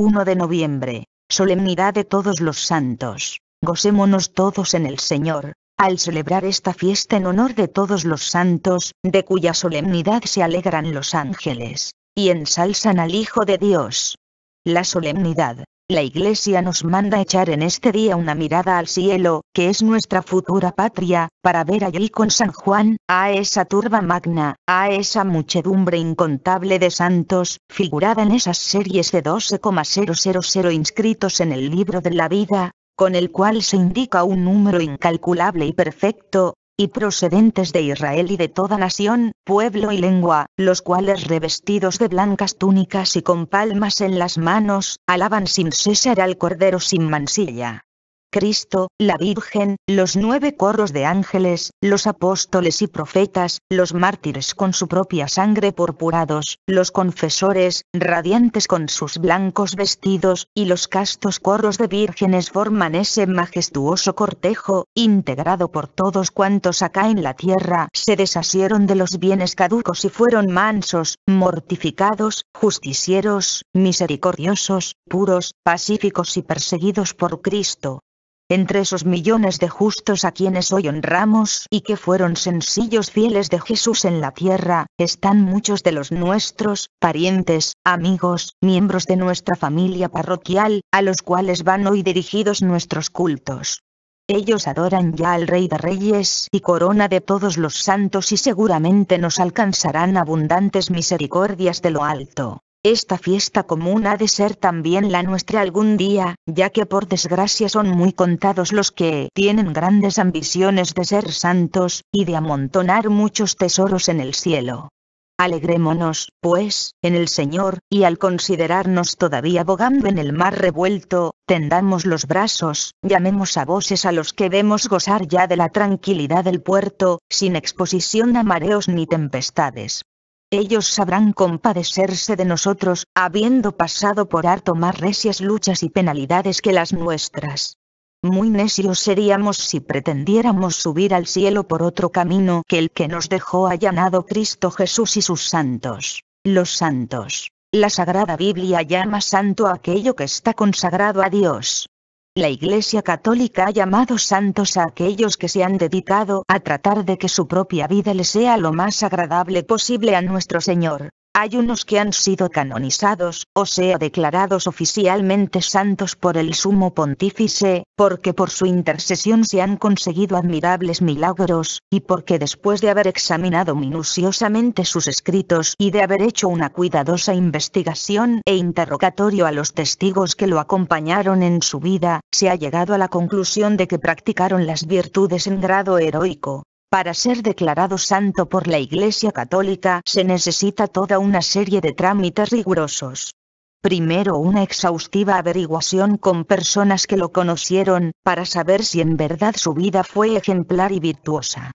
1 de noviembre, solemnidad de todos los santos. Gocémonos todos en el Señor, al celebrar esta fiesta en honor de todos los santos, de cuya solemnidad se alegran los ángeles, y ensalzan al Hijo de Dios. La solemnidad, la Iglesia nos manda echar en este día una mirada al cielo, que es nuestra futura patria, para ver allí con San Juan, a esa turba magna, a esa muchedumbre incontable de santos, figurada en esas series de 12,000 inscritos en el libro de la vida, con el cual se indica un número incalculable y perfecto, y procedentes de Israel y de toda nación, pueblo y lengua, los cuales revestidos de blancas túnicas y con palmas en las manos, alaban sin cesar al Cordero sin Mansilla. Cristo, la Virgen, los nueve coros de ángeles, los apóstoles y profetas, los mártires con su propia sangre purpurados, los confesores, radiantes con sus blancos vestidos, y los castos coros de vírgenes forman ese majestuoso cortejo, integrado por todos cuantos acá en la tierra se desasieron de los bienes caducos y fueron mansos, mortificados, justicieros, misericordiosos, puros, pacíficos y perseguidos por Cristo entre esos millones de justos a quienes hoy honramos y que fueron sencillos fieles de Jesús en la tierra, están muchos de los nuestros, parientes, amigos, miembros de nuestra familia parroquial, a los cuales van hoy dirigidos nuestros cultos. Ellos adoran ya al Rey de Reyes y corona de todos los santos y seguramente nos alcanzarán abundantes misericordias de lo alto. Esta fiesta común ha de ser también la nuestra algún día, ya que por desgracia son muy contados los que tienen grandes ambiciones de ser santos, y de amontonar muchos tesoros en el cielo. Alegrémonos, pues, en el Señor, y al considerarnos todavía bogando en el mar revuelto, tendamos los brazos, llamemos a voces a los que vemos gozar ya de la tranquilidad del puerto, sin exposición a mareos ni tempestades ellos sabrán compadecerse de nosotros, habiendo pasado por harto más recias luchas y penalidades que las nuestras. Muy necios seríamos si pretendiéramos subir al cielo por otro camino que el que nos dejó allanado Cristo Jesús y sus santos. Los santos. La Sagrada Biblia llama santo aquello que está consagrado a Dios. La Iglesia Católica ha llamado santos a aquellos que se han dedicado a tratar de que su propia vida le sea lo más agradable posible a nuestro Señor hay unos que han sido canonizados, o sea declarados oficialmente santos por el sumo pontífice, porque por su intercesión se han conseguido admirables milagros, y porque después de haber examinado minuciosamente sus escritos y de haber hecho una cuidadosa investigación e interrogatorio a los testigos que lo acompañaron en su vida, se ha llegado a la conclusión de que practicaron las virtudes en grado heroico, para ser declarado santo por la Iglesia Católica se necesita toda una serie de trámites rigurosos. Primero una exhaustiva averiguación con personas que lo conocieron, para saber si en verdad su vida fue ejemplar y virtuosa.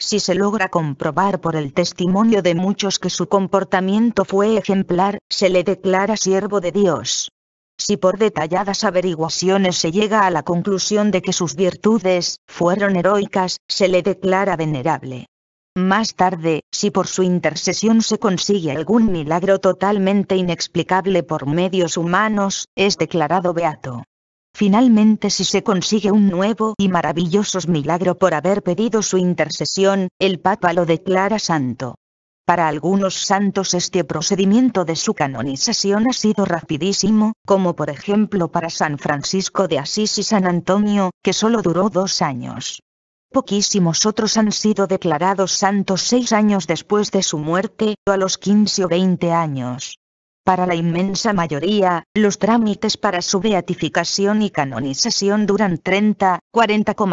Si se logra comprobar por el testimonio de muchos que su comportamiento fue ejemplar, se le declara siervo de Dios. Si por detalladas averiguaciones se llega a la conclusión de que sus virtudes fueron heroicas, se le declara venerable. Más tarde, si por su intercesión se consigue algún milagro totalmente inexplicable por medios humanos, es declarado beato. Finalmente si se consigue un nuevo y maravilloso milagro por haber pedido su intercesión, el Papa lo declara santo. Para algunos santos este procedimiento de su canonización ha sido rapidísimo, como por ejemplo para San Francisco de Asís y San Antonio, que solo duró dos años. Poquísimos otros han sido declarados santos seis años después de su muerte, o a los 15 o 20 años. Para la inmensa mayoría, los trámites para su beatificación y canonización duran 30,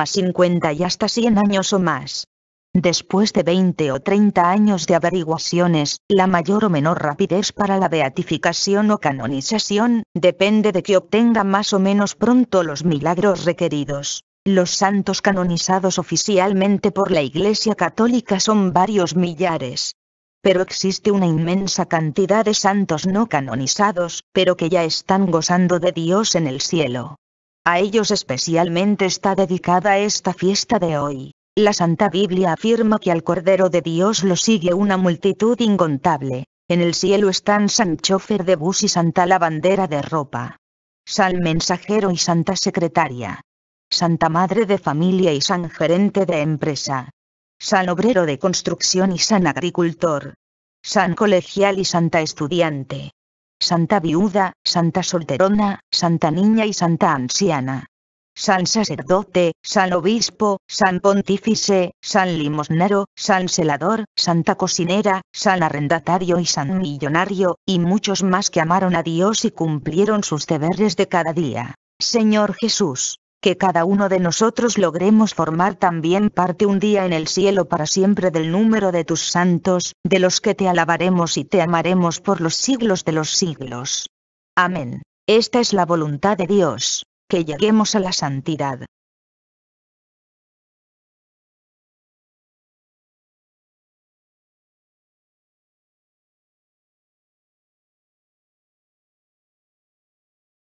50 y hasta 100 años o más. Después de 20 o 30 años de averiguaciones, la mayor o menor rapidez para la beatificación o canonización, depende de que obtenga más o menos pronto los milagros requeridos. Los santos canonizados oficialmente por la Iglesia Católica son varios millares. Pero existe una inmensa cantidad de santos no canonizados, pero que ya están gozando de Dios en el cielo. A ellos especialmente está dedicada esta fiesta de hoy. La Santa Biblia afirma que al Cordero de Dios lo sigue una multitud incontable. En el cielo están San Chofer de Bus y Santa Lavandera de Ropa. San Mensajero y Santa Secretaria. Santa Madre de Familia y San Gerente de Empresa. San Obrero de Construcción y San Agricultor. San Colegial y Santa Estudiante. Santa Viuda, Santa Solterona, Santa Niña y Santa Anciana. San sacerdote, San obispo, San pontífice, San limosnero, San selador, Santa cocinera, San arrendatario y San millonario, y muchos más que amaron a Dios y cumplieron sus deberes de cada día. Señor Jesús, que cada uno de nosotros logremos formar también parte un día en el cielo para siempre del número de tus santos, de los que te alabaremos y te amaremos por los siglos de los siglos. Amén. Esta es la voluntad de Dios que lleguemos a la santidad.